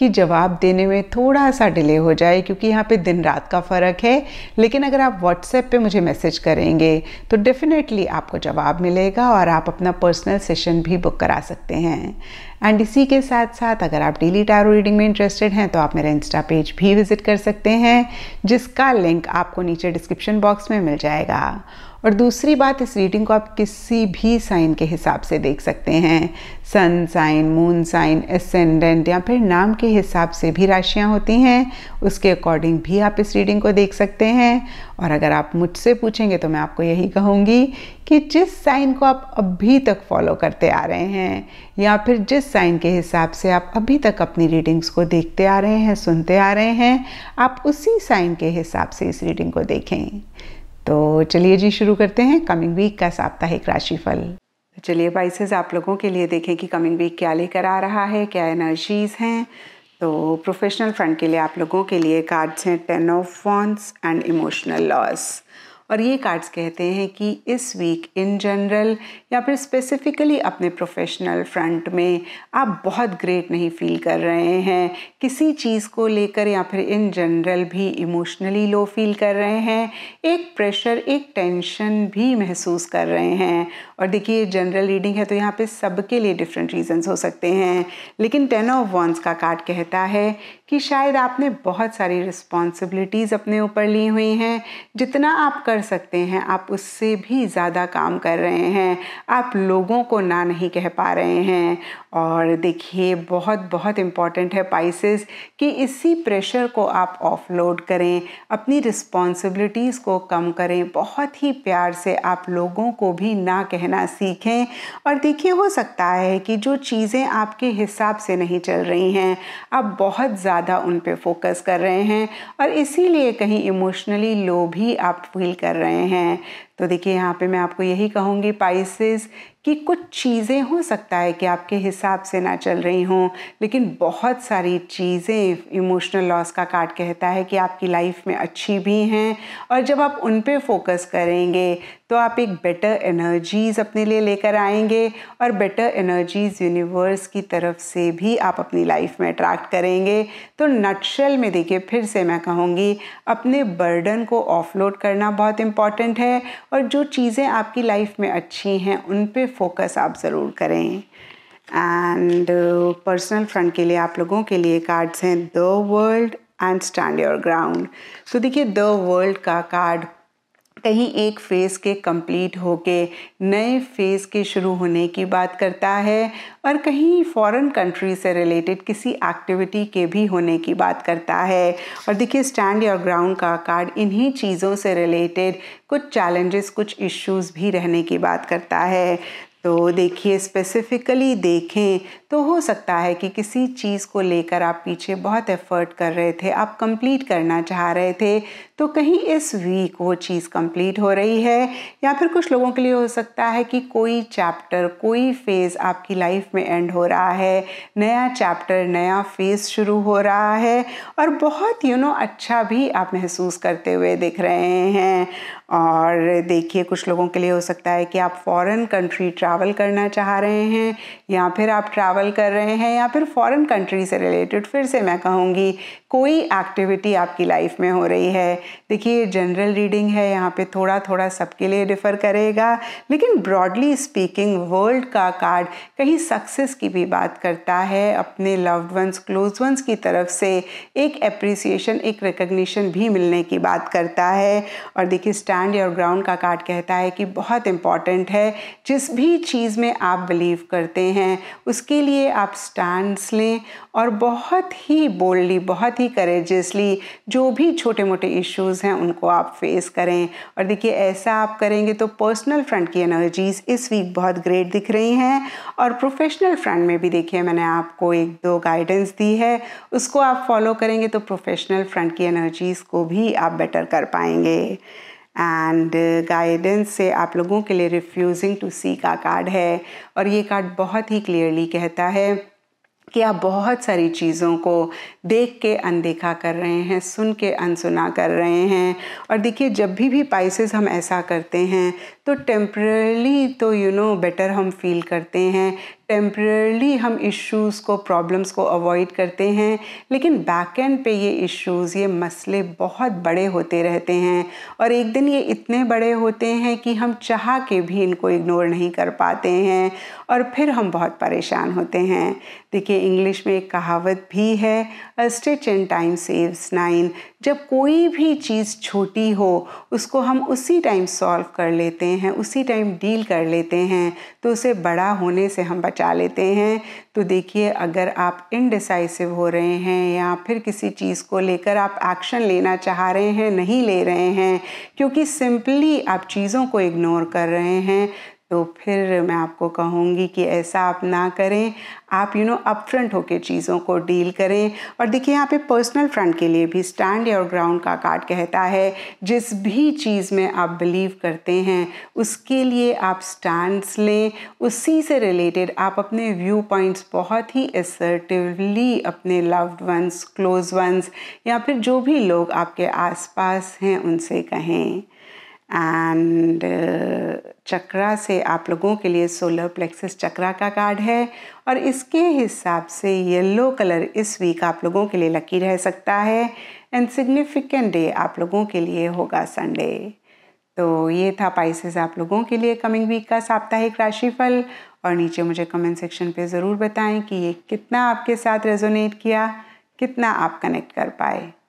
कि जवाब देने में थोड़ा सा डिले हो जाए क्योंकि यहाँ पे दिन रात का फ़र्क है लेकिन अगर आप व्हाट्सएप पे मुझे मैसेज करेंगे तो डेफ़िनेटली आपको जवाब मिलेगा और आप अपना पर्सनल सेशन भी बुक करा सकते हैं एंड इसी के साथ साथ अगर आप डेली टैरो रीडिंग में इंटरेस्टेड हैं तो आप मेरा इंस्टा पेज भी विजिट कर सकते हैं जिसका लिंक आपको नीचे डिस्क्रिप्शन बॉक्स में मिल जाएगा और दूसरी बात इस रीडिंग को आप किसी भी साइन के हिसाब से देख सकते हैं sun sign moon sign ascendant या फिर नाम के हिसाब से भी राशियाँ होती हैं उसके अकॉर्डिंग भी आप इस रीडिंग को देख सकते हैं और अगर आप मुझसे पूछेंगे तो मैं आपको यही कहूँगी कि जिस साइन को आप अभी तक फॉलो करते आ रहे हैं या फिर जिस साइन के हिसाब से आप अभी तक अपनी रीडिंग्स को देखते आ रहे हैं सुनते आ रहे हैं आप उसी साइन के हिसाब से इस रीडिंग को देखें तो चलिए जी शुरू करते हैं कमिंग वीक का साप्ताहिक राशिफल चलिए पाइसेस आप लोगों के लिए देखें कि कमिंग वीक क्या लेकर आ रहा है क्या एनर्जीज हैं तो प्रोफेशनल फ्रंट के लिए आप लोगों के लिए कार्ड्स हैं ten of wands and emotional loss और ये कार्ड्स कहते हैं कि इस वीक इन जनरल या फिर स्पेसिफिकली अपने प्रोफेशनल फ्रंट में आप बहुत ग्रेट नहीं फील कर रहे हैं किसी चीज़ को लेकर या फिर इन जनरल भी इमोशनली लो फील कर रहे हैं एक प्रेशर एक टेंशन भी महसूस कर रहे हैं और देखिए जनरल रीडिंग है तो यहाँ पे सबके लिए डिफरेंट रीजंस हो सकते हैं लेकिन टेन ऑफ वॉन्स का कार्ड कहता है कि शायद आपने बहुत सारी रिस्पॉन्सिबिलिटीज़ अपने ऊपर ली हुई हैं जितना आप कर कर सकते हैं आप उससे भी ज़्यादा काम कर रहे हैं आप लोगों को ना नहीं कह पा रहे हैं और देखिए बहुत बहुत इम्पॉर्टेंट है पाइसेस कि इसी प्रेशर को आप ऑफलोड करें अपनी रिस्पॉन्सिबिलिटीज़ को कम करें बहुत ही प्यार से आप लोगों को भी ना कहना सीखें और देखिए हो सकता है कि जो चीज़ें आपके हिसाब से नहीं चल रही हैं आप बहुत ज़्यादा उन पर फोकस कर रहे हैं और इसीलिए कहीं इमोशनली लो भी आप फील कर कर रहे हैं तो देखिए यहाँ पे मैं आपको यही कहूँगी पाइसेस कि कुछ चीज़ें हो सकता है कि आपके हिसाब से ना चल रही हों लेकिन बहुत सारी चीज़ें इमोशनल लॉस का कार्ड कहता है कि आपकी लाइफ में अच्छी भी हैं और जब आप उन पे फोकस करेंगे तो आप एक बेटर एनर्जीज़ अपने लिए लेकर आएंगे और बेटर एनर्जीज़ यूनिवर्स की तरफ से भी आप अपनी लाइफ में अट्रैक्ट करेंगे तो नटशल में देखिए फिर से मैं कहूँगी अपने बर्डन को ऑफलोड करना बहुत इम्पॉर्टेंट है और जो चीज़ें आपकी लाइफ में अच्छी हैं उन पर फोकस आप ज़रूर करें एंड पर्सनल फ्रंट के लिए आप लोगों के लिए कार्ड्स हैं the world and stand your ground तो देखिए द वर्ल्ड का कार्ड कहीं एक फेज़ के कंप्लीट होके नए फेज़ के शुरू होने की बात करता है और कहीं फॉरेन कंट्री से रिलेटेड किसी एक्टिविटी के भी होने की बात करता है और देखिए स्टैंड योर ग्राउंड का कार्ड इन्हीं चीज़ों से रिलेटेड कुछ चैलेंजेस कुछ इश्यूज भी रहने की बात करता है तो देखिए स्पेसिफिकली देखें तो हो सकता है कि किसी चीज़ को लेकर आप पीछे बहुत एफ़र्ट कर रहे थे आप कंप्लीट करना चाह रहे थे तो कहीं इस वीक वो चीज़ कंप्लीट हो रही है या फिर कुछ लोगों के लिए हो सकता है कि कोई चैप्टर कोई फेज़ आपकी लाइफ में एंड हो रहा है नया चैप्टर नया फेज़ शुरू हो रहा है और बहुत यू you नो know, अच्छा भी आप महसूस करते हुए दिख रहे हैं और देखिए कुछ लोगों के लिए हो सकता है कि आप फॉरेन कंट्री ट्रैवल करना चाह रहे हैं या फिर आप ट्रैवल कर रहे हैं या फिर फॉरेन कंट्री से रिलेटेड फिर से मैं कहूँगी कोई एक्टिविटी आपकी लाइफ में हो रही है देखिए जनरल रीडिंग है यहाँ पे थोड़ा थोड़ा सबके लिए डिफ़र करेगा लेकिन ब्रॉडली स्पीकिंग वर्ल्ड का कार्ड कहीं सक्सेस की भी बात करता है अपने लव्ड वंस क्लोज वंस की तरफ से एक अप्रिसिएशन एक रिकग्निशन भी मिलने की बात करता है और देखिए स्टैंड योर ग्राउंड का कार्ड कहता है कि बहुत इम्पॉर्टेंट है जिस भी चीज़ में आप बिलीव करते हैं उसके लिए आप स्टैंड्स लें और बहुत ही बोल्डली बहुत ही करेजसली जो भी छोटे मोटे इश्यूज़ हैं उनको आप फेस करें और देखिए ऐसा आप करेंगे तो पर्सनल फ्रंट की एनर्जीज़ इस वीक बहुत ग्रेट दिख रही हैं और प्रोफेशनल फ्रंट में भी देखिए मैंने आपको एक दो गाइडेंस दी है उसको आप फॉलो करेंगे तो प्रोफेशनल फ्रंट की एनर्जीज़ को भी आप बेटर कर पाएंगे एंड गाइडेंस uh, से आप लोगों के लिए रिफ्यूजिंग टू सी का कार्ड है और ये कार्ड बहुत ही क्लियरली कहता है कि आप बहुत सारी चीज़ों को देख के अनदेखा कर रहे हैं सुन के अनसुना कर रहे हैं और देखिए जब भी भी पाइसेस हम ऐसा करते हैं तो टेम्परली तो यू नो बेटर हम फील करते हैं टेम्प्रेरली हम इश्यूज़ को प्रॉब्लम्स को अवॉइड करते हैं लेकिन बैक एंड पे ये इश्यूज़ ये मसले बहुत बड़े होते रहते हैं और एक दिन ये इतने बड़े होते हैं कि हम चाह के भी इनको इग्नोर नहीं कर पाते हैं और फिर हम बहुत परेशान होते हैं देखिए इंग्लिश में एक कहावत भी है a stitch stitch in time saves nine जब कोई भी चीज़ छोटी हो उसको हम उसी टाइम सॉल्व कर लेते हैं उसी टाइम डील कर लेते हैं तो उसे बड़ा होने से हम बच बचा लेते हैं तो देखिए अगर आप इनडिसाइसिव हो रहे हैं या फिर किसी चीज़ को लेकर आप एक्शन लेना चाह रहे हैं नहीं ले रहे हैं क्योंकि सिंपली आप चीज़ों को इग्नोर कर रहे हैं तो फिर मैं आपको कहूँगी कि ऐसा आप ना करें आप यू नो अपफ्रंट होकर चीज़ों को डील करें और देखिए यहाँ पे पर्सनल फ्रंट के लिए भी स्टैंड और ग्राउंड का कार्ड कहता है जिस भी चीज़ में आप बिलीव करते हैं उसके लिए आप स्टैंड्स लें उसी से रिलेटेड आप अपने व्यू पॉइंट्स बहुत ही असर्टिवली अपने लव्ड वंस क्लोज वंस या फिर जो भी लोग आपके आसपास हैं उनसे कहें एंड चक्रा से आप लोगों के लिए सोलर प्लेक्सिस चक्रा का कार्ड है और इसके हिसाब से येलो कलर इस वीक आप लोगों के लिए लकी रह सकता है एंड सिग्निफिकेंट डे आप लोगों के लिए होगा संडे तो ये था पाइसेस आप लोगों के लिए कमिंग वीक का साप्ताहिक राशिफल और नीचे मुझे कमेंट सेक्शन पे ज़रूर बताएं कि ये कितना आपके साथ रेजोनेट किया कितना आप कनेक्ट कर पाए